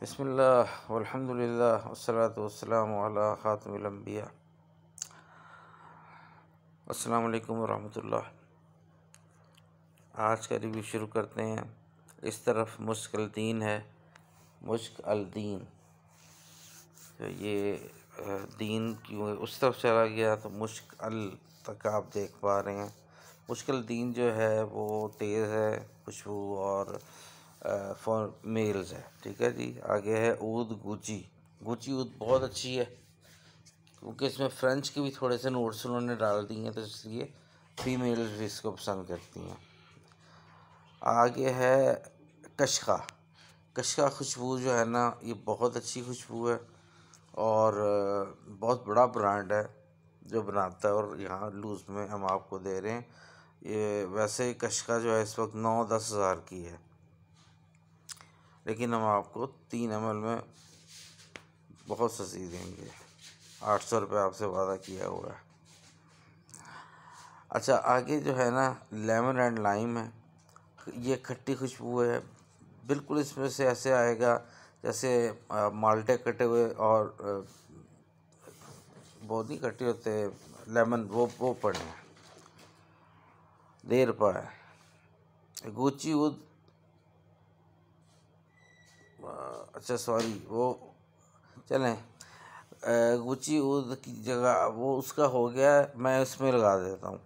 बसमिल्लाम ख़ातमबिया असलकम वरहमल आज का रिव्यू शुरू करते हैं इस तरफ मुश्क अलदीन है मुश्क अलदीन तो ये दीन क्यों उस तरफ चला गया तो मुश्क अल तक आप देख पा रहे हैं मुश्किल दिन जो है वो तेज़ है खुशबू और फॉर मेल्स है ठीक है जी आगे है ऊद गुची गुची ऊद बहुत अच्छी है क्योंकि इसमें फ्रेंच के भी थोड़े से नोट्स उन्होंने डाल दिए हैं तो इसलिए फीमेल्स भी इसको पसंद करती हैं आगे है कशका कशका खुशबू जो है ना ये बहुत अच्छी खुशबू है और बहुत बड़ा ब्रांड है जो बनाता है और यहाँ लूज़ में हम आपको दे रहे हैं ये वैसे कशका जो है इस वक्त नौ दस हज़ार की है लेकिन हम आपको तीन एम में बहुत सस्ती देंगे आठ सौ रुपये आपसे वादा किया हुआ है अच्छा आगे जो है ना लेमन एंड लाइम है ये खट्टी खुशबू है बिल्कुल इसमें से ऐसे आएगा जैसे माल्टे कटे हुए और बहुत ही कटे होते लेमन वो वो पड़े हैं देर पाए गुची उद अच्छा सॉरी वो चलें गुची उद की जगह वो उसका हो गया मैं उसमें लगा देता हूँ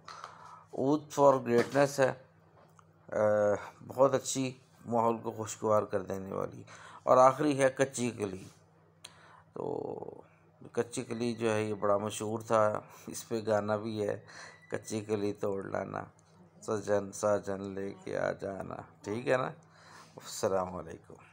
उद फॉर ग्रेटनेस है आ, बहुत अच्छी माहौल को खुशगवार कर देने वाली और आखिरी है कच्ची कली तो कच्ची कली जो है ये बड़ा मशहूर था इस पर गाना भी है कच्ची कली तोड़ लाना सजन साजन लेके आ जाना ठीक है ना असलकुम